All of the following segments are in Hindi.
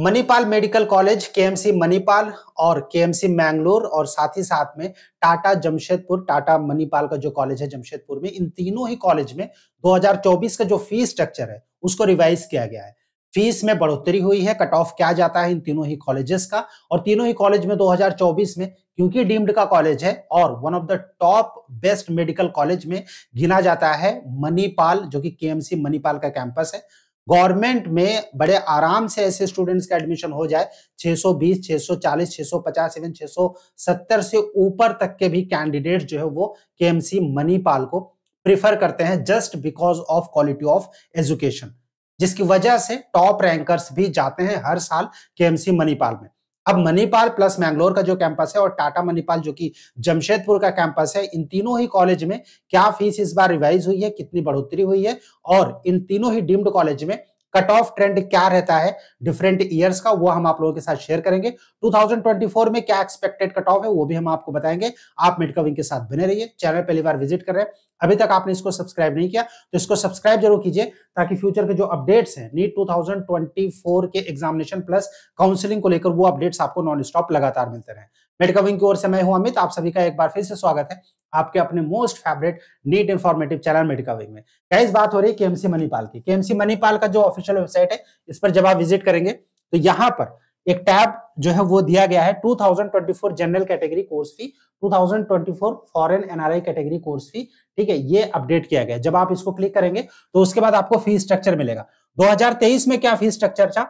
Manipal medical college KMC Manipal और केएमसी मैंगलोर और साथ ही साथ में टाटा जमशेदपुर टाटा मणिपाल का जो कॉलेज है जमशेदपुर में इन तीनों ही कॉलेज में 2024 का जो फीस स्ट्रक्चर है उसको रिवाइज किया गया है फीस में बढ़ोतरी हुई है कट ऑफ क्या जाता है इन तीनों ही कॉलेजेस का और तीनों ही कॉलेज में 2024 में क्योंकि डीम्ड का कॉलेज है और one of the top best medical college में गिना जाता है मणिपाल जो कि केएमसी मणिपाल का कैंपस है गवर्नमेंट में बड़े आराम से ऐसे स्टूडेंट्स का एडमिशन हो जाए 620, 640, 650 इवन 670 से ऊपर तक के भी कैंडिडेट जो है वो के मणिपाल को प्रिफर करते हैं just because of quality of education जिसकी वजह से टॉप रैंकर्स भी जाते हैं हर साल के मणिपाल में अब मणिपाल प्लस मैंगलोर का जो कैंपस है और टाटा मणिपाल जो कि जमशेदपुर का कैंपस है इन तीनों ही कॉलेज में क्या फीस इस बार रिवाइज हुई है कितनी बढ़ोतरी हुई है और इन तीनों ही डीम्ड कॉलेज में कट ऑफ ट्रेंड क्या रहता है डिफरेंट ईयर्स का वो हम आप लोगों के साथ शेयर करेंगे 2024 में क्या एक्सपेक्टेड कट ऑफ है वो भी हम आपको बताएंगे आप मेडकविंग के साथ बने रहिए चैनल पहली बार विजिट कर रहे हैं अभी तक आपने इसको सब्सक्राइब नहीं किया तो इसको सब्सक्राइब जरूर कीजिए ताकि फ्यूचर के जो अपडेट्स हैं नीट 2024 के एग्जामिनेशन प्लस काउंसलिंग को लेकर वो अपडेट्स आपको नॉन स्टॉप लगातार मिलते रहे मेडिकविंग की ओर से मैं हूं अमित आप सभी का एक बार फिर से स्वागत है आपके अपने most favourite NEET informative channel Medicwing में क्या इस बात हो रही है केएमसी मणिपाल की केएमसी मणिपाल का जो ऑफिशियल वेबसाइट है इस पर जब आप विजिट करेंगे तो यहाँ पर एक टैब जो है वो दिया गया है 2024 general category course fee 2024 foreign NRI category course fee ठीक है ये अपडेट किया गया जब आप इसको क्लिक करेंगे तो उसके बाद आपको फी स्ट्रक्चर मिलेगा 2023 में क्या फी स्ट्रक्चर था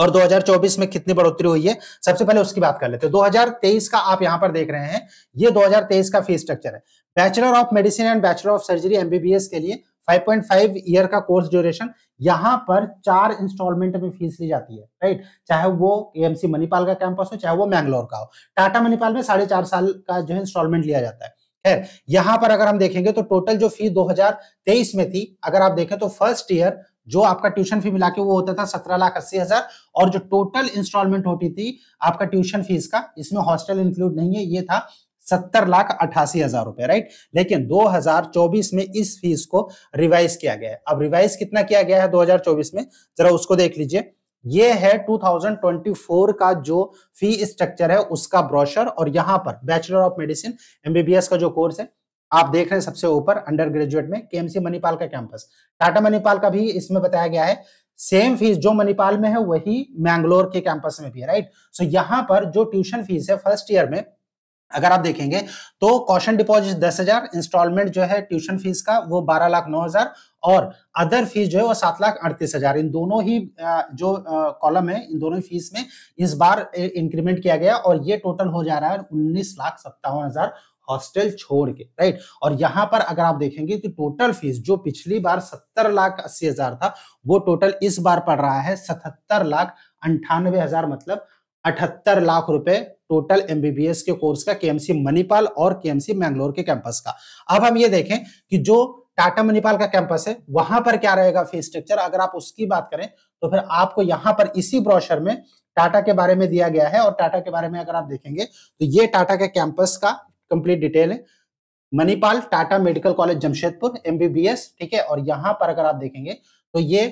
और 2024 में कितनी बढ़ोतरी हुई है सबसे पहले उसकी बात कर लेते हैं 2023 का आप यहां पर देख रहे हैं ये 2023 का फीस स्ट्रक्चर है bachelor of medicine and bachelor of surgery MBBS के लिए 5.5 ईयर का कोर्स ड्यूरेशन यहाँ पर चार इंस्टॉलमेंट में फीस ली जाती है राइट चाहे वो एएमसी मणिपाल का कैंपस हो चाहे वो मैंगलोर का हो टाटा मणिपाल में साढ़े चार साल का जो इंस्टॉलमेंट लिया जाता है खैर यहाँ पर अगर हम देखेंगे तो टोटल जो फी 2023 में थी अगर आप देखें तो फर्स्ट ईयर जो आपका ट्यूशन फी मिला के वो होता था सत्रह लाख अस्सी हजार और जो टोटल इंस्टॉलमेंट होती थी आपका ट्यूशन फीस का इसमें हॉस्टल इंक्लूड नहीं है ये था सत्तर लाख अठासी हजार रुपए राइट लेकिन 2024 में इस फीस को रिवाइज किया गया है अब रिवाइज कितना किया गया है 2024 में जरा उसको देख लीजिए ये है 2024 का जो फी स्ट्रक्चर है उसका ब्रोशर और यहाँ पर बैचलर ऑफ मेडिसिन एमबीबीएस का जो कोर्स है आप देख रहे हैं सबसे ऊपर अंडर ग्रेजुएट में केएमसी मणिपाल का कैंपस टाटा मणिपाल का भी इसमें बताया गया है सेम फीस जो मणिपाल में है वही मैंगलोर के कैंपस में भी है राइट सो so, पर जो ट्यूशन फीस है फर्स्ट ईयर में अगर आप देखेंगे तो कॉशन डिपॉजिट दस हजार इंस्टॉलमेंट जो है ट्यूशन फीस का वो बारह लाख नौ हजार और अदर फीस जो है वो सात लाख अड़तीस हजार इन दोनों ही जो कॉलम है इन दोनों ही फीस में इस बार इंक्रीमेंट किया गया और ये टोटल हो जा रहा है उन्नीस लाख सत्तावन हजार हॉस्टल छोड़ के राइट और यहाँ पर अगर आप देखेंगे तो टोटल फीस जो पिछली बार सत्तर लाख अस्सी हजार था वो टोटल इस बार पड़ रहा है सतहत्तर लाख अंठानवे हजार मतलब अठहत्तर लाख रुपए टोटल एमबीबीएस के कोर्स का केएमसी मणिपाल और केएमसी मैंगलोर के कैंपस का अब हम ये देखें कि जो टाटा मणिपाल का कैंपस है वहां पर क्या रहेगा फीस स्ट्रक्चर अगर आप उसकी बात करें तो फिर आपको यहाँ पर इसी ब्रोशर में टाटा के बारे में दिया गया है और टाटा के बारे में अगर आप देखेंगे तो ये टाटा के कैंपस का कंप्लीट डिटेल है Manipal Tata medical college Jamshedpur MBBS ठीक है और यहाँ पर अगर आप देखेंगे तो ये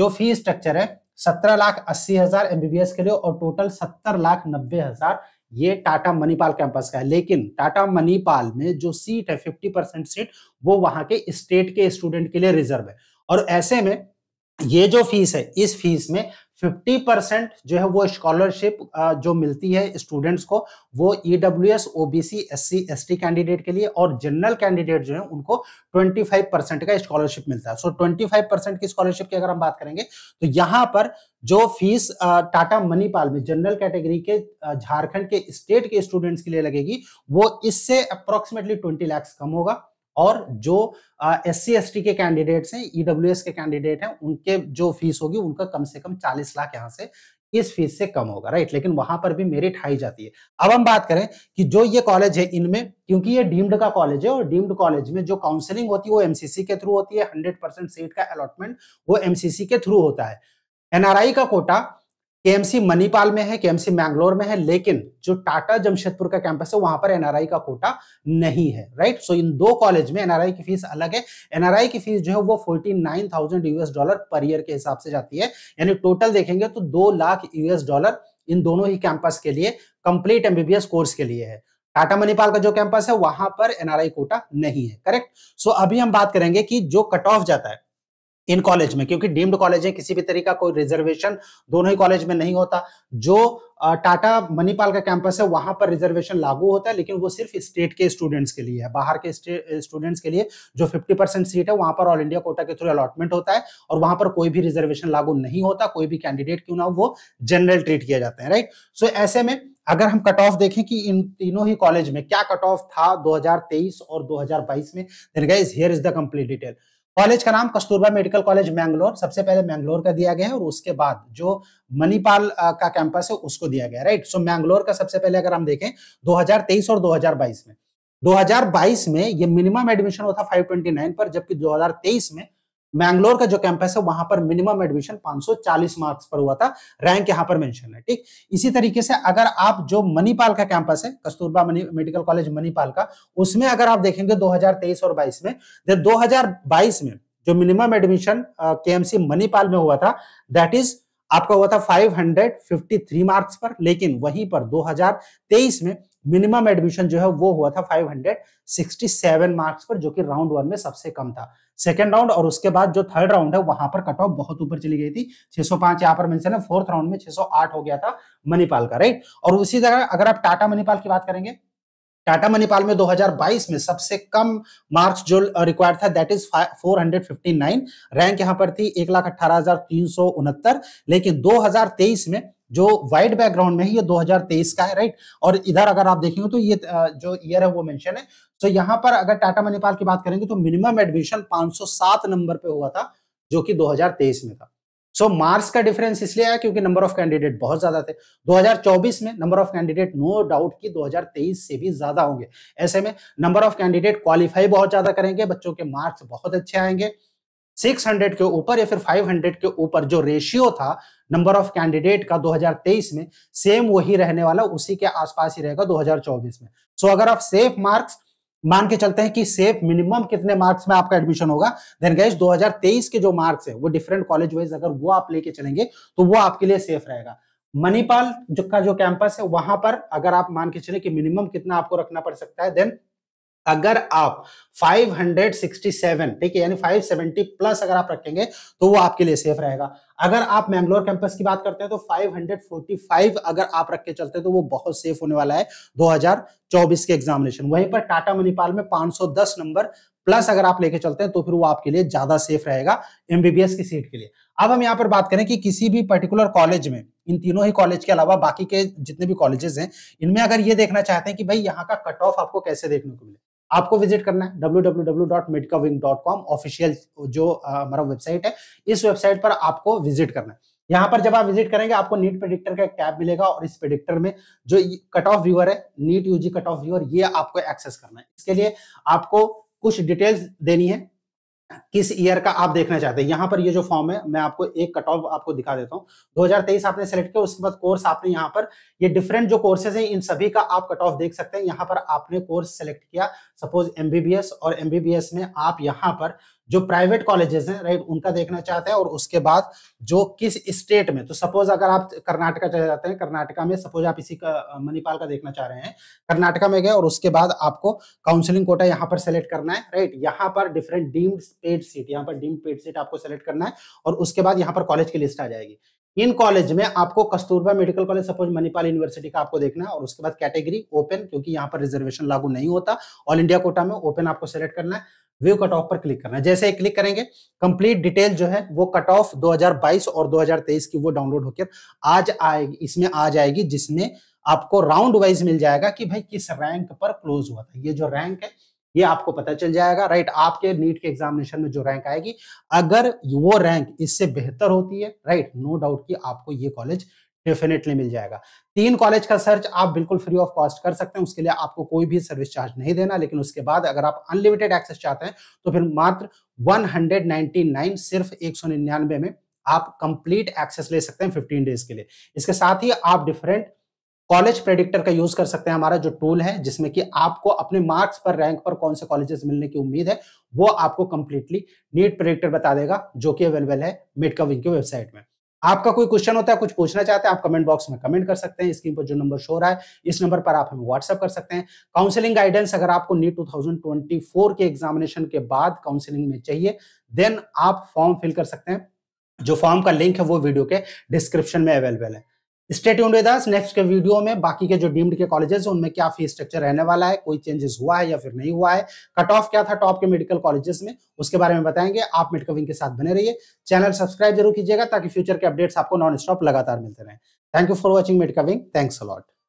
जो फी स्ट्रक्चर है सत्रह लाख अस्सी हजार एमबीबीएस के लिए और टोटल सत्तर लाख नब्बे हजार ये टाटा मणिपाल कैंपस का है लेकिन टाटा मणिपाल में जो सीट है फिफ्टी परसेंट सीट वो वहां के स्टेट के स्टूडेंट के लिए रिजर्व है और ऐसे में ये जो फीस है इस फीस में फिफ्टी परसेंट जो है वो स्कॉलरशिप जो मिलती है स्टूडेंट्स को वो E W S O B C S C S T candidate के लिए और जनरल कैंडिडेट जो है उनको ट्वेंटी फाइव परसेंट का स्कॉलरशिप मिलता है सो ट्वेंटी फाइव परसेंट की स्कॉलरशिप की अगर हम बात करेंगे तो यहाँ पर जो फीस टाटा मनीपाल में जनरल कैटेगरी के झारखंड के स्टेट के स्टूडेंट्स के लिए लगेगी वो इससे अप्रोक्सीमेटली ट्वेंटी लैक्स कम होगा और जो एस सी एस टी के कैंडिडेट्स हैं ईडब्ल्यू e के कैंडिडेट हैं उनके जो फीस होगी उनका कम से कम चालीस लाख यहाँ से इस फीस से कम होगा राइट लेकिन वहां पर भी मेरिट हाई जाती है अब हम बात करें कि जो ये कॉलेज है इनमें क्योंकि ये डीम्ड का कॉलेज है और डीम्ड कॉलेज में जो काउंसलिंग होती है वो एमसीसी के थ्रू होती है हंड्रेड परसेंट सीट का अलॉटमेंट वो एमसीसी के थ्रू होता है एनआरआई का कोटा केएमसी मणिपाल में है केएमसी मैंगलोर में है लेकिन जो टाटा जमशेदपुर का कैंपस है वहां पर एनआरआई का कोटा नहीं है राइट सो so, इन दो कॉलेज में एनआरआई की फीस अलग है एनआरआई की फीस जो है वो forty nine thousand US dollar per year के हिसाब से जाती है यानी टोटल देखेंगे तो दो लाख यूएस डॉलर इन दोनों ही कैंपस के लिए कंप्लीट एमबीबीएस कोर्स के लिए है टाटा मणिपाल का जो कैंपस है वहां पर एनआरआई कोटा नहीं है करेक्ट सो so, अभी हम बात करेंगे कि जो कट ऑफ जाता है इन कॉलेज में क्योंकि डीम्ड कॉलेज है किसी भी तरीका कोई रिजर्वेशन दोनों ही कॉलेज में नहीं होता जो टाटा मणिपाल का कैंपस है वहां पर रिजर्वेशन लागू होता है लेकिन वो सिर्फ स्टेट के स्टूडेंट्स के लिए है बाहर के स्टूडेंट्स के लिए जो 50 परसेंट सीट है वहां पर ऑल इंडिया कोटा के थ्रू अलॉटमेंट होता है और वहां पर कोई भी रिजर्वेशन लागू नहीं होता कोई भी कैंडिडेट क्यों ना वो जनरल ट्रीट किया जाता है राइट सो so, ऐसे में अगर हम कट ऑफ देखें कि इन तीनों ही कॉलेज में क्या कट ऑफ था 2023 और 2022 में then guys here is the complete detail college का नाम कस्तूरबा मेडिकल कॉलेज मैंगलोर सबसे पहले मैंगलोर का दिया गया है और उसके बाद जो मणिपाल का कैंपस है उसको दिया गया राइट सो मैंगलोर का सबसे पहले अगर हम देखें 2023 और 2022 में 2022 में ये मिनिमम एडमिशन होता 529 पर जबकि 2023 में मैंगलोर का जो कैंपस है वहां पर मिनिमम एडमिशन 540 मार्क्स पर हुआ था रैंक यहां पर मेंशन है ठीक इसी तरीके से अगर आप जो मणिपाल का कैंपस है कस्तूरबा मेडिकल कॉलेज मणिपाल का उसमें अगर आप देखेंगे 2023 और 22 में दो 2022 में जो मिनिमम एडमिशन के एम मणिपाल में हुआ था दैट इज आपका हुआ था 553 मार्क्स पर लेकिन वहीं पर 2023 में मिनिमम एडमिशन जो है वो हुआ था 567 मार्क्स पर जो कि राउंड वन में सबसे कम था सेकेंड राउंड और उसके बाद जो थर्ड राउंड है वहां पर कट ऑफ बहुत ऊपर चली गई थी 605 यहाँ पर मेंशन है फोर्थ राउंड में 608 हो गया था मणिपाल का राइट और उसी तरह अगर आप टाटा मणिपाल की बात करेंगे टाटा मणिपाल में 2022 में सबसे कम मार्क्स जो रिक्वायर्ड था दैट इज 459 रैंक यहां पर थी एक लाख अट्ठारह तीन सौ उनहत्तर लेकिन 2023 में जो वाइड बैकग्राउंड में ही ये 2023 का है राइट और इधर अगर आप देखेंगे तो ये जो ईयर है वो मेंशन है तो यहाँ पर अगर टाटा मणिपाल की बात करेंगे तो मिनिमम एडमिशन 507 नंबर पे हुआ था जो कि 2023 में था सो so, मार्क्स का डिफरेंस इसलिए आया क्योंकि नंबर ऑफ कैंडिडेट बहुत ज्यादा थे 2024 में number of candidate no doubt कि 2023 से भी ज्यादा होंगे ऐसे में नंबर ऑफ कैंडिडेट क्वालिफाई बहुत ज्यादा करेंगे बच्चों के मार्क्स बहुत अच्छे आएंगे 600 के ऊपर या फिर 500 के ऊपर जो रेशियो था नंबर ऑफ कैंडिडेट का 2023 में सेम वही रहने वाला उसी के आसपास ही रहेगा 2024 में सो so, अगर आप सेफ मार्क्स मान के चलते हैं कि सेफ मिनिमम कितने मार्क्स में आपका एडमिशन होगा देन गैस 2023 के जो मार्क्स है वो डिफरेंट कॉलेज वाइज अगर वो आप लेके चलेंगे तो वो आपके लिए सेफ रहेगा मणिपाल जो का जो कैंपस है वहां पर अगर आप मान के चले कि मिनिमम कितना आपको रखना पड़ सकता है देन अगर आप 567 ठीक है यानी 570 प्लस अगर आप रखेंगे तो वो आपके लिए सेफ रहेगा अगर आप मैंगलोर कैंपस की बात करते हैं तो 545 अगर आप रख के चलते हैं तो वो बहुत सेफ होने वाला है 2024 के एग्जामिनेशन वहीं पर टाटा मणिपाल में 510 नंबर प्लस अगर आप लेके चलते हैं तो फिर वो आपके लिए ज्यादा सेफ रहेगा एमबीबीएस की सीट के लिए अब हम यहाँ पर बात करें कि किसी भी पर्टिकुलर कॉलेज में इन तीनों ही कॉलेज के अलावा बाकी के जितने भी कॉलेजेस हैं इनमें अगर ये देखना चाहते हैं कि भाई यहाँ का कट ऑफ आपको कैसे देखने को मिले आपको विजिट करना है www.midcoving.com ऑफिशियल जो हमारा वेबसाइट है इस वेबसाइट पर आपको विजिट करना है यहाँ पर जब आप विजिट करेंगे आपको नीट प्रिडिक्टर का एक टैब मिलेगा और इस प्रिडिक्टर में जो कट ऑफ व्यूअर है NEET UG cut off viewer ये आपको एक्सेस करना है इसके लिए आपको कुछ डिटेल्स देनी है किस ईयर का आप देखना चाहते हैं यहाँ पर ये जो फॉर्म है मैं आपको एक कट ऑफ आपको दिखा देता हूँ 2023 आपने सेलेक्ट किया उसके बाद कोर्स आपने यहाँ पर ये डिफरेंट जो कोर्सेज हैं इन सभी का आप कट ऑफ देख सकते हैं यहाँ पर आपने कोर्स सेलेक्ट किया सपोज एमबीबीएस और एमबीबीएस में आप यहाँ पर जो प्राइवेट कॉलेजेस हैं राइट उनका देखना चाहते हैं और उसके बाद जो किस स्टेट में तो सपोज अगर आप कर्नाटका चले जाते हैं कर्नाटका में सपोज आप इसी का मणिपाल का देखना चाह रहे हैं कर्नाटका में गए और उसके बाद आपको काउंसिलिंग कोटा यहाँ पर सेलेक्ट करना है राइट यहाँ पर डिफरेंट डीम्ड पेड सीट यहाँ पर डीम्ड पेड सीट आपको सेलेक्ट करना है और उसके बाद यहाँ पर कॉलेज की लिस्ट आ जाएगी इन कॉलेज में आपको Kasturba medical college suppose Manipal university का आपको देखना है और उसके बाद कैटेगरी ओपन क्योंकि यहाँ पर रिजर्वेशन लागू नहीं होता ऑल इंडिया कोटा में ओपन आपको सेलेक्ट करना है व्यू कट ऑफ पर क्लिक करना है जैसे क्लिक करेंगे कंप्लीट डिटेल जो है वो कट ऑफ 2022 और 2023 की वो डाउनलोड होकर आज आएगी इसमें आ जाएगी जिसमें आपको राउंड वाइज मिल जाएगा कि भाई किस रैंक पर क्लोज हुआ था ये जो रैंक है ये आपको पता चल जाएगा राइट आपके नीट के एग्जामिनेशन में जो रैंक आएगी अगर वो रैंक इससे बेहतर होती है राइट नो डाउट कि आपको ये कॉलेज डेफिनेटली मिल जाएगा तीन कॉलेज का सर्च आप बिल्कुल फ्री ऑफ कॉस्ट कर सकते हैं उसके लिए आपको कोई भी सर्विस चार्ज नहीं देना लेकिन उसके बाद अगर आप अनलिमिटेड एक्सेस चाहते हैं तो फिर मात्र 199 सिर्फ एक में आप कंप्लीट एक्सेस ले सकते हैं 15 डेज के लिए इसके साथ ही आप डिफरेंट कॉलेज प्रेडिक्टर का यूज कर सकते हैं हमारा जो टूल है जिसमें कि आपको अपने मार्क्स पर रैंक पर कौन से कॉलेजेस मिलने की उम्मीद है वो आपको कंप्लीटली नीट प्रेडिक्टर बता देगा जो कि अवेलेबल है मिड कविंग की वेबसाइट में आपका कोई क्वेश्चन होता है कुछ पूछना चाहते हैं आप कमेंट बॉक्स में कमेंट कर सकते हैं स्क्रीन पर जो नंबर शो रहा है इस नंबर पर आप हमें व्हाट्सअप कर सकते हैं काउंसलिंग गाइडेंस अगर आपको नीट 2024 के एग्जामिनेशन के बाद काउंसलिंग में चाहिए देन आप फॉर्म फिल कर सकते हैं जो फॉर्म का लिंक है वो वीडियो के डिस्क्रिप्शन में अवेलेबल है स्टेट ट्यून्ड नेक्स्ट के वीडियो में बाकी के जो डीम्ड के कॉलेजेस हैं उनमें क्या फीस स्ट्रक्चर रहने वाला है कोई चेंजेस हुआ है या फिर नहीं हुआ है कट ऑफ क्या था टॉप के मेडिकल कॉलेजेस में उसके बारे में बताएंगे आप मेडिकल विंग के साथ बने रहिए चैनल सब्सक्राइब जरूर कीजिएगा ताकि फ्यूचर के अपडेट्स आपको नॉन स्टॉप लगातार मिलते रहे thank you for watching medical wing thanks allot